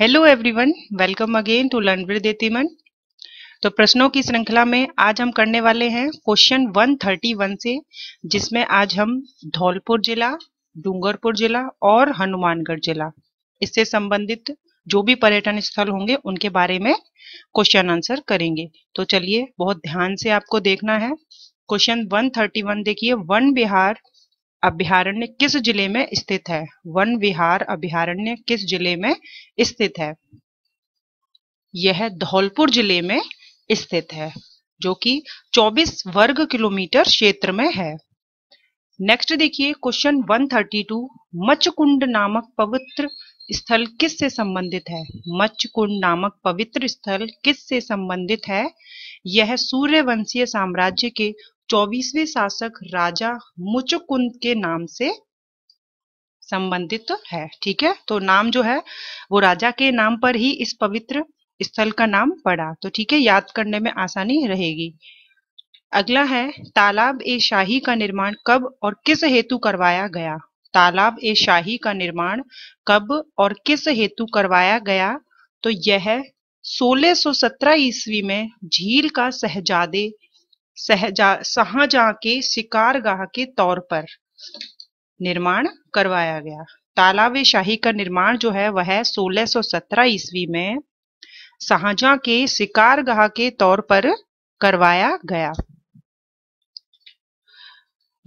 hello everyone welcome again to learn with Deetiman तो प्रश्नों की श्रृंखला में आज हम करने वाले हैं क्वेश्चन 131 से जिसमें आज हम धौलपुर जिला डूंगरपुर जिला और हनुमानगढ़ जिला इससे संबंधित जो भी पर्यटन स्थल होंगे उनके बारे में क्वेश्चन आंसर करेंगे तो चलिए बहुत ध्यान से आपको देखना है क्वेश्चन 131 देखिए वन बिहार अभ्यारण्य किस जिले में स्थित है वन विहार अभ्यारण्य किस जिले में स्थित है यह धौलपुर जिले में स्थित है जो कि 24 वर्ग किलोमीटर क्षेत्र में है नेक्स्ट देखिए क्वेश्चन 132 मचकुंड नामक पवित्र स्थल किस से संबंधित है मचकुंड नामक पवित्र स्थल किस से संबंधित है यह सूर्यवंशीय साम्राज्य के चौबीसवें शासक राजा मुचुकुंद के नाम से संबंधित है ठीक है तो नाम जो है वो राजा के नाम पर ही इस पवित्र स्थल का नाम पड़ा तो ठीक है याद करने में आसानी रहेगी अगला है तालाब ए शाही का निर्माण कब और किस हेतु करवाया गया तालाब ए शाही का निर्माण कब और किस हेतु करवाया गया तो यह 1617 ईस्वी में झील का सहजादे सहजा के शिकारगाह के तौर पर निर्माण करवाया गया तालाब शाही का निर्माण जो है वह 1617 ईस्वी में शाहजहा के शिकारगाह के तौर पर करवाया गया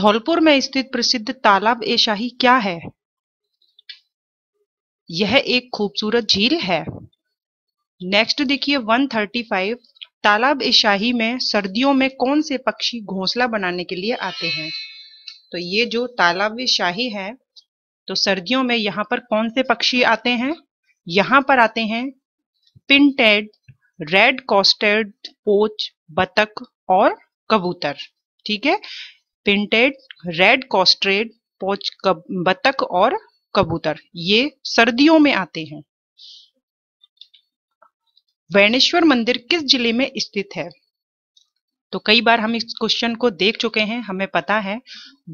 धौलपुर में स्थित प्रसिद्ध तालाब ए शाही क्या है यह एक खूबसूरत झील है नेक्स्ट देखिए 135 तालाब-ए-शाही में सर्दियों में कौन से पक्षी घोंसला बनाने के लिए आते हैं तो ये जो तालाब-ए-शाही है तो सर्दियों में यहाँ पर कौन से पक्षी आते हैं यहाँ पर आते हैं पिंटेड रेड कॉस्टेड पोच बतख और कबूतर ठीक है पिंटेड रेड कॉस्ट्रेड पोच कब, बतख और कबूतर ये सर्दियों में आते हैं वैणेश्वर मंदिर किस जिले में स्थित है तो कई बार हम इस क्वेश्चन को देख चुके हैं हमें पता है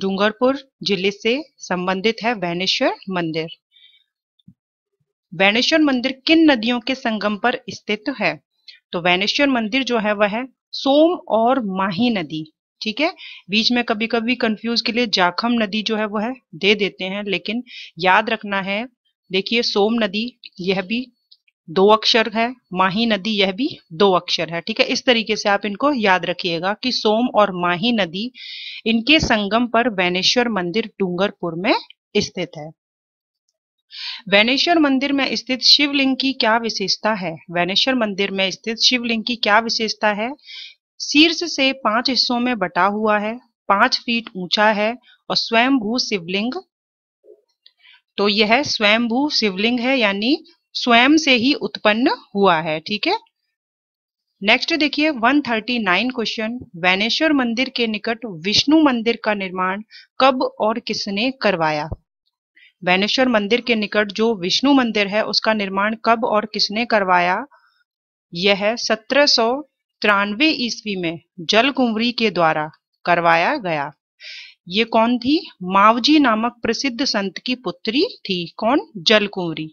डूंगरपुर जिले से संबंधित है वैनेश्वर मंदिर वैणेश्वर मंदिर किन नदियों के संगम पर स्थित है तो वैनेश्वर मंदिर जो है वह है सोम और माही नदी ठीक है बीच में कभी कभी कंफ्यूज के लिए जाखम नदी जो है वह दे देते हैं लेकिन याद रखना है देखिए सोम नदी यह भी दो अक्षर है माही नदी यह भी दो अक्षर है ठीक है इस तरीके से आप इनको याद रखिएगा कि सोम और माही नदी इनके संगम पर वैनेश्वर मंदिर डूंगरपुर में स्थित है वैनेश्वर मंदिर में स्थित शिवलिंग की क्या विशेषता है वैनेश्वर मंदिर में स्थित शिवलिंग की क्या विशेषता है शीर्ष से पांच हिस्सों में बटा हुआ है पांच फीट ऊंचा है और स्वयंभू शिवलिंग तो यह स्वयंभू शिवलिंग है यानी स्वयं से ही उत्पन्न हुआ है ठीक है नेक्स्ट देखिए 139 क्वेश्चन वैनेश्वर मंदिर के निकट विष्णु मंदिर का निर्माण कब और किसने करवाया वैनेश्वर मंदिर के निकट जो विष्णु मंदिर है उसका निर्माण कब और किसने करवाया यह सत्रह सौ तिरानवे ईस्वी में कुंवरी के द्वारा करवाया गया ये कौन थी मावजी नामक प्रसिद्ध संत की पुत्री थी कौन कुंवरी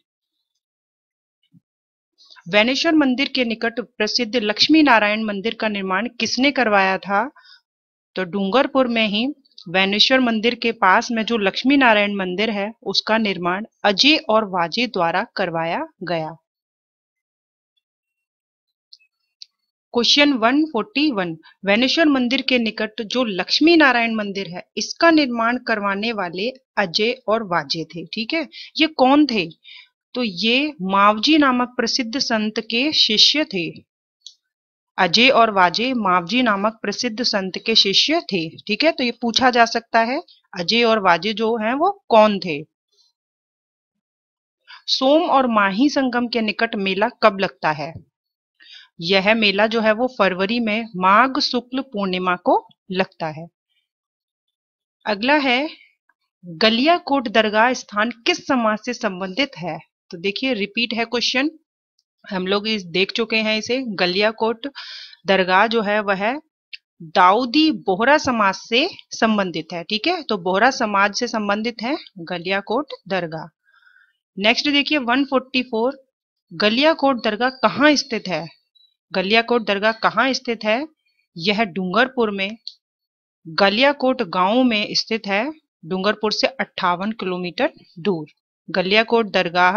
वैनेश्वर मंदिर के निकट प्रसिद्ध लक्ष्मी नारायण मंदिर का निर्माण किसने करवाया था तो डूंगरपुर में ही वैनेश्वर मंदिर के पास में जो लक्ष्मी नारायण मंदिर है उसका निर्माण अजय और वाजे द्वारा करवाया गया क्वेश्चन 141 वैनेश्वर मंदिर के निकट जो लक्ष्मी नारायण मंदिर है इसका निर्माण करवाने वाले अजय और वाजे थे ठीक है ये कौन थे तो ये मावजी नामक प्रसिद्ध संत के शिष्य थे अजय और वाजे मावजी नामक प्रसिद्ध संत के शिष्य थे ठीक है तो ये पूछा जा सकता है अजय और वाजे जो हैं वो कौन थे सोम और माही संगम के निकट मेला कब लगता है यह मेला जो है वो फरवरी में माघ शुक्ल पूर्णिमा को लगता है अगला है गलिया कोट दरगाह स्थान किस समाज से संबंधित है तो देखिए रिपीट है क्वेश्चन हम लोग इस देख चुके हैं इसे गलिया कोट दरगाह जो है वह है दाऊदी बोहरा समाज से संबंधित है ठीक है तो बोहरा समाज से संबंधित है गलिया कोट दरगाह नेक्स्ट देखिए 144 कोट दरगाह कहाँ स्थित है गलिया कोट दरगाह कहाँ स्थित है यह डूंगरपुर में गलियाकोट गाँव में स्थित है डूंगरपुर से अट्ठावन किलोमीटर दूर गलियाकोट दरगाह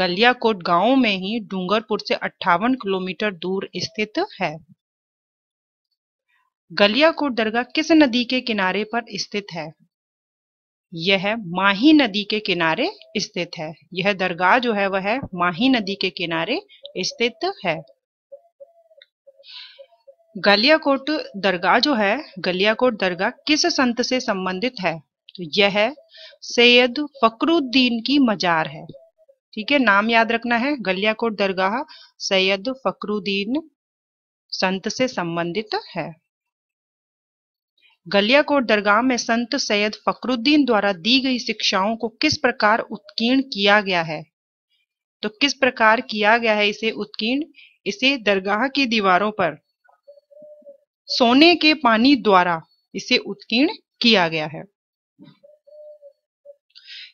गलियाकोट गांव में ही डूंगरपुर से अट्ठावन किलोमीटर दूर स्थित है गलियाकोट दरगाह किस नदी के किनारे पर स्थित है यह माही नदी के किनारे स्थित है यह दरगाह जो है वह माही नदी के किनारे स्थित है गलियाकोट दरगाह जो है गलियाकोट दरगाह किस संत से संबंधित है तो यह सैयद फकरुद्दीन की मजार है ठीक है नाम याद रखना है गलियाकोट दरगाह सैयद फकरुद्दीन संत से संबंधित है गलियाकोट दरगाह में संत सैयद फकरुद्दीन द्वारा दी गई शिक्षाओं को किस प्रकार उत्कीर्ण किया गया है तो किस प्रकार किया गया है इसे उत्कीर्ण इसे दरगाह की दीवारों पर सोने के पानी द्वारा इसे उत्कीर्ण किया गया है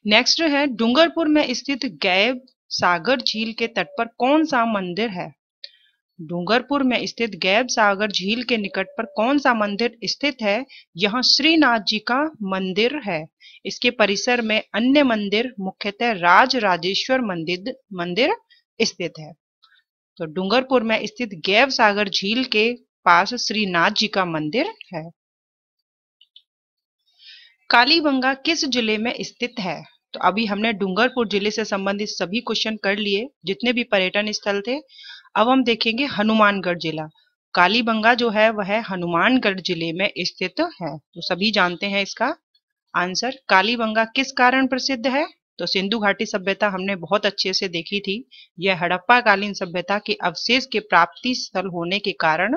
नेक्स्ट है डूंगरपुर में स्थित गैब सागर झील के तट पर कौन सा मंदिर है डूंगरपुर में स्थित गैब सागर झील के निकट पर कौन सा मंदिर स्थित है यह श्रीनाथ जी का मंदिर है इसके परिसर में अन्य मंदिर मुख्यतः राज राजेश्वर मंदिर मंदिर स्थित है तो डूंगरपुर में स्थित गैब सागर झील के पास श्रीनाथ जी का मंदिर है कालीबंगा किस जिले में स्थित है तो अभी हमने डूंगरपुर जिले से संबंधित सभी क्वेश्चन कर लिए जितने भी पर्यटन स्थल थे अब हम देखेंगे हनुमानगढ़ जिला कालीबंगा जो है वह हनुमानगढ़ जिले में स्थित है तो सभी जानते हैं इसका आंसर कालीबंगा किस कारण प्रसिद्ध है तो सिंधु घाटी सभ्यता हमने बहुत अच्छे से देखी थी यह हड़प्पा कालीन सभ्यता के अवशेष के प्राप्ति स्थल होने के कारण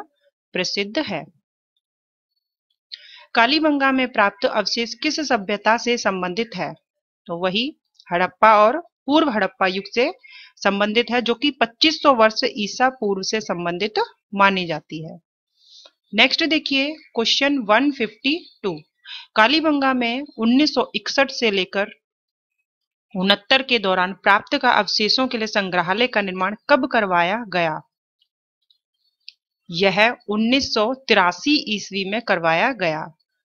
प्रसिद्ध है कालीबंगा में प्राप्त अवशेष किस सभ्यता से संबंधित है तो वही हड़प्पा और पूर्व हड़प्पा युग से संबंधित है जो कि 2500 वर्ष ईसा पूर्व से संबंधित मानी जाती है नेक्स्ट देखिए क्वेश्चन 152 कालीबंगा में 1961 से लेकर उनहत्तर के दौरान प्राप्त का अवशेषों के लिए संग्रहालय का निर्माण कब करवाया गया यह 1983 ईस्वी में करवाया गया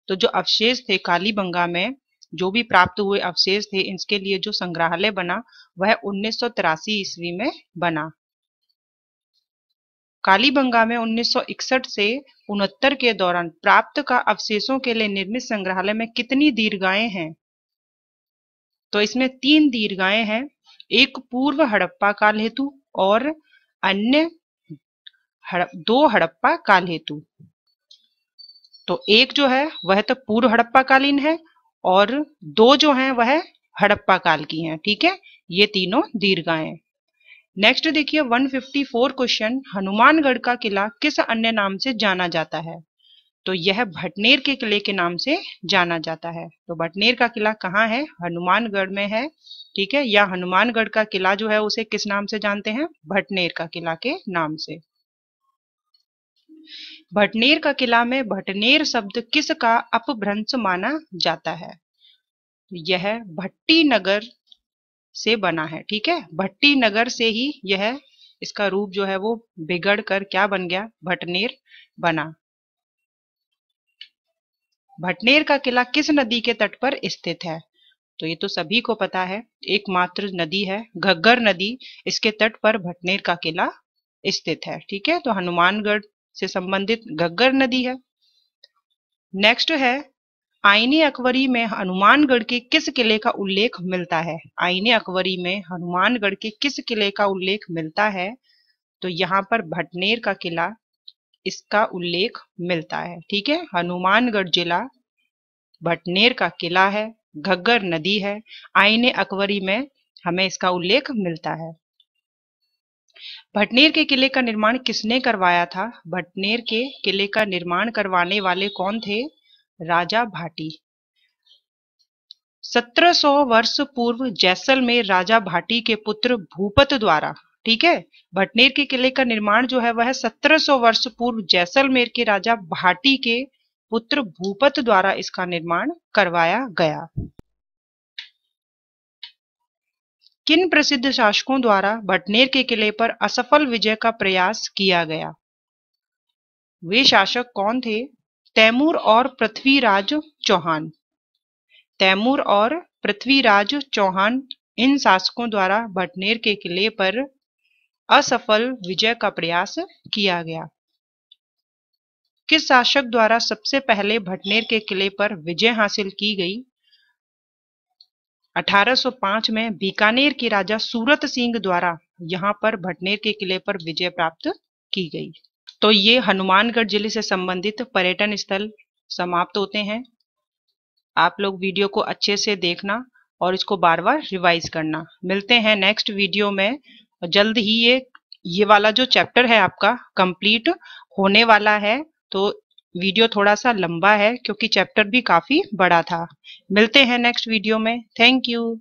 तो जो अवशेष थे कालीबंगा में जो भी प्राप्त हुए अवशेष थे इसके लिए जो संग्रहालय बना वह उन्नीस ईस्वी में बना कालीबंगा में 1961 से उनहत्तर के दौरान प्राप्त का अवशेषों के लिए निर्मित संग्रहालय में कितनी दीर्घाएं हैं तो इसमें तीन दीर्घाएं हैं एक पूर्व हड़प्पा काल हेतु और अन्य हड़प, दो हड़प्पा काल हेतु तो एक जो है वह तो पूर्व हड़प्पा कालीन है और दो जो हैं वह है हड़प्पा काल की हैं ठीक है ये तीनों दीर्घाएं नेक्स्ट देखिए 154 क्वेश्चन हनुमानगढ़ का किला किस अन्य नाम से जाना जाता है तो यह भटनेर के किले के नाम से जाना जाता है तो भटनेर का किला कहाँ है हनुमानगढ़ में है ठीक है या हनुमानगढ़ का किला जो है उसे किस नाम से जानते हैं भटनेर का किला के नाम से भटनेर का किला में भटनेर शब्द किसका अपभ्रंश माना जाता है यह भट्टी नगर से बना है ठीक है भट्टी नगर से ही यह इसका रूप जो है वो बिगड़ कर क्या बन गया भटनेर बना भटनेर का किला किस नदी के तट पर स्थित है तो ये तो सभी को पता है एकमात्र नदी है घग्गर नदी इसके तट पर भटनेर का किला स्थित है ठीक है तो हनुमानगढ़ से संबंधित घग्गर नदी है नेक्स्ट है आईने अकबरी में हनुमानगढ़ के किस किले का उल्लेख मिलता है आईने अकबरी में हनुमानगढ़ के किस किले का उल्लेख मिलता है तो यहाँ पर भटनेर का किला इसका उल्लेख मिलता है ठीक है हनुमानगढ़ जिला भटनेर का किला है घग्गर नदी है आईने अकबरी में हमें इसका उल्लेख मिलता है भटनेर के किले का निर्माण किसने करवाया था भटनेर के किले का निर्माण करवाने वाले कौन थे राजा भाटी 1700 वर्ष पूर्व जैसलमेर राजा भाटी के पुत्र भूपत द्वारा ठीक है भटनेर के किले का निर्माण जो है वह 1700 वर्ष पूर्व जैसलमेर के राजा भाटी के पुत्र भूपत द्वारा इसका निर्माण करवाया गया किन प्रसिद्ध शासकों द्वारा भटनेर के किले पर असफल विजय का प्रयास किया गया वे शासक कौन थे तैमूर और पृथ्वीराज चौहान तैमूर और पृथ्वीराज चौहान इन शासकों द्वारा भटनेर के किले पर असफल विजय का प्रयास किया गया किस शासक द्वारा सबसे पहले भटनेर के किले पर विजय हासिल की गई 1805 में बीकानेर के राजा सूरत सिंह द्वारा यहाँ पर भटनेर के किले पर विजय प्राप्त की गई तो ये हनुमानगढ़ जिले से संबंधित पर्यटन स्थल समाप्त होते हैं आप लोग वीडियो को अच्छे से देखना और इसको बार बार रिवाइज करना मिलते हैं नेक्स्ट वीडियो में जल्द ही ये ये वाला जो चैप्टर है आपका कंप्लीट होने वाला है तो वीडियो थोड़ा सा लंबा है क्योंकि चैप्टर भी काफ़ी बड़ा था मिलते हैं नेक्स्ट वीडियो में थैंक यू